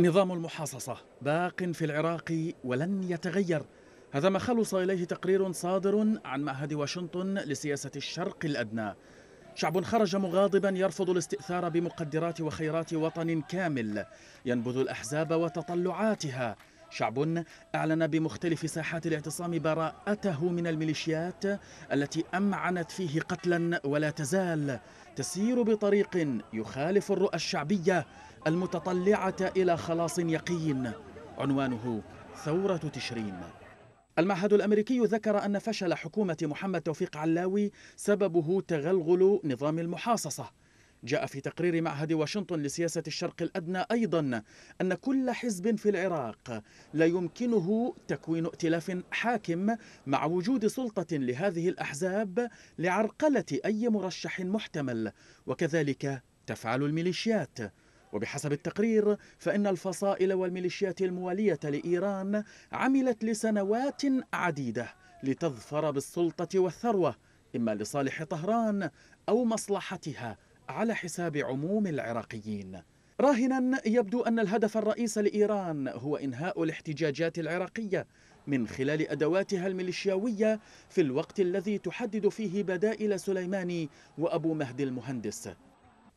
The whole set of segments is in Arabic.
نظام المحاصصة باق في العراق ولن يتغير هذا ما خلص إليه تقرير صادر عن معهد واشنطن لسياسة الشرق الأدنى شعب خرج مغاضبا يرفض الاستئثار بمقدرات وخيرات وطن كامل ينبذ الأحزاب وتطلعاتها شعب أعلن بمختلف ساحات الاعتصام براءته من الميليشيات التي أمعنت فيه قتلا ولا تزال تسير بطريق يخالف الرؤى الشعبية المتطلعة إلى خلاص يقين عنوانه ثورة تشرين المعهد الامريكي ذكر ان فشل حكومه محمد توفيق علاوي سببه تغلغل نظام المحاصصه جاء في تقرير معهد واشنطن لسياسة الشرق الأدنى أيضا أن كل حزب في العراق لا يمكنه تكوين ائتلاف حاكم مع وجود سلطة لهذه الأحزاب لعرقلة أي مرشح محتمل وكذلك تفعل الميليشيات وبحسب التقرير فإن الفصائل والميليشيات الموالية لإيران عملت لسنوات عديدة لتظفر بالسلطة والثروة إما لصالح طهران أو مصلحتها على حساب عموم العراقيين راهنا يبدو أن الهدف الرئيس لإيران هو إنهاء الاحتجاجات العراقية من خلال أدواتها الميليشياوية في الوقت الذي تحدد فيه بدائل سليماني وأبو مهدي المهندس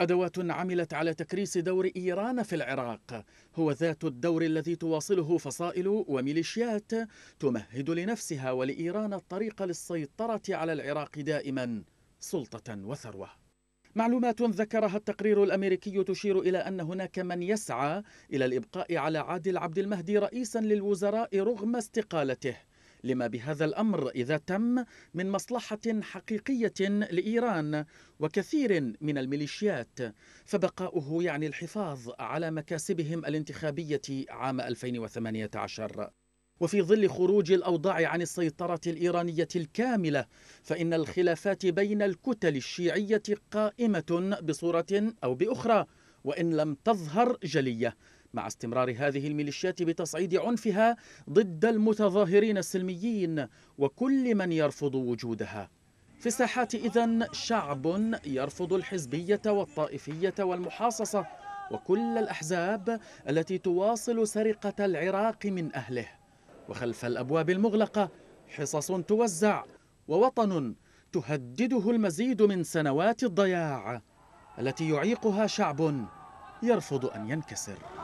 أدوات عملت على تكريس دور إيران في العراق هو ذات الدور الذي تواصله فصائل وميليشيات تمهد لنفسها ولإيران الطريق للسيطرة على العراق دائما سلطة وثروة معلومات ذكرها التقرير الامريكي تشير الى ان هناك من يسعى الى الابقاء على عادل عبد المهدي رئيسا للوزراء رغم استقالته لما بهذا الامر اذا تم من مصلحه حقيقيه لايران وكثير من الميليشيات فبقاؤه يعني الحفاظ على مكاسبهم الانتخابيه عام 2018 وفي ظل خروج الأوضاع عن السيطرة الإيرانية الكاملة فإن الخلافات بين الكتل الشيعية قائمة بصورة أو بأخرى وإن لم تظهر جلية مع استمرار هذه الميليشيات بتصعيد عنفها ضد المتظاهرين السلميين وكل من يرفض وجودها في الساحات إذن شعب يرفض الحزبية والطائفية والمحاصصة وكل الأحزاب التي تواصل سرقة العراق من أهله وخلف الأبواب المغلقة حصص توزع ووطن تهدده المزيد من سنوات الضياع التي يعيقها شعب يرفض أن ينكسر